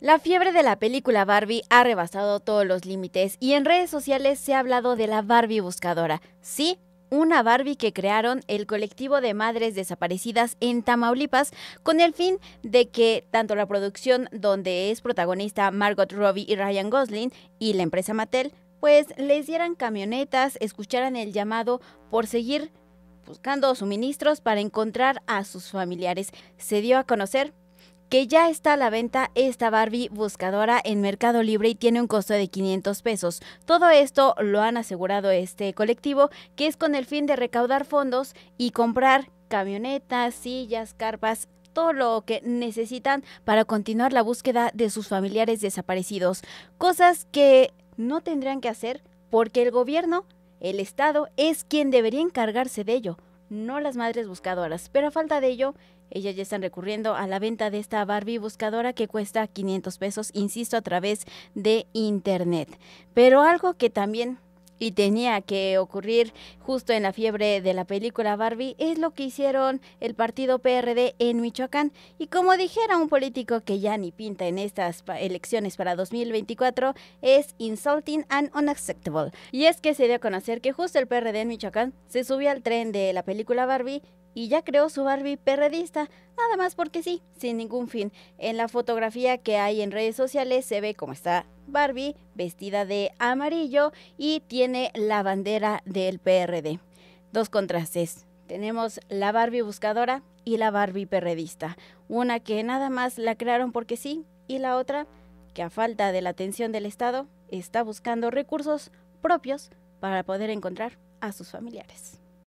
La fiebre de la película Barbie ha rebasado todos los límites y en redes sociales se ha hablado de la Barbie buscadora. Sí, una Barbie que crearon el colectivo de madres desaparecidas en Tamaulipas con el fin de que tanto la producción donde es protagonista Margot Robbie y Ryan Gosling y la empresa Mattel pues les dieran camionetas, escucharan el llamado por seguir buscando suministros para encontrar a sus familiares. Se dio a conocer que ya está a la venta esta Barbie buscadora en Mercado Libre y tiene un costo de 500 pesos. Todo esto lo han asegurado este colectivo, que es con el fin de recaudar fondos y comprar camionetas, sillas, carpas, todo lo que necesitan para continuar la búsqueda de sus familiares desaparecidos. Cosas que no tendrían que hacer porque el gobierno, el Estado, es quien debería encargarse de ello no las madres buscadoras, pero a falta de ello, ellas ya están recurriendo a la venta de esta Barbie buscadora que cuesta 500 pesos, insisto, a través de internet. Pero algo que también y tenía que ocurrir justo en la fiebre de la película Barbie, es lo que hicieron el partido PRD en Michoacán. Y como dijera un político que ya ni pinta en estas elecciones para 2024, es insulting and unacceptable. Y es que se dio a conocer que justo el PRD en Michoacán se subió al tren de la película Barbie y ya creó su Barbie perredista, nada más porque sí, sin ningún fin. En la fotografía que hay en redes sociales se ve cómo está Barbie vestida de amarillo y tiene la bandera del PRD. Dos contrastes. Tenemos la Barbie buscadora y la Barbie perredista. Una que nada más la crearon porque sí y la otra que a falta de la atención del Estado está buscando recursos propios para poder encontrar a sus familiares.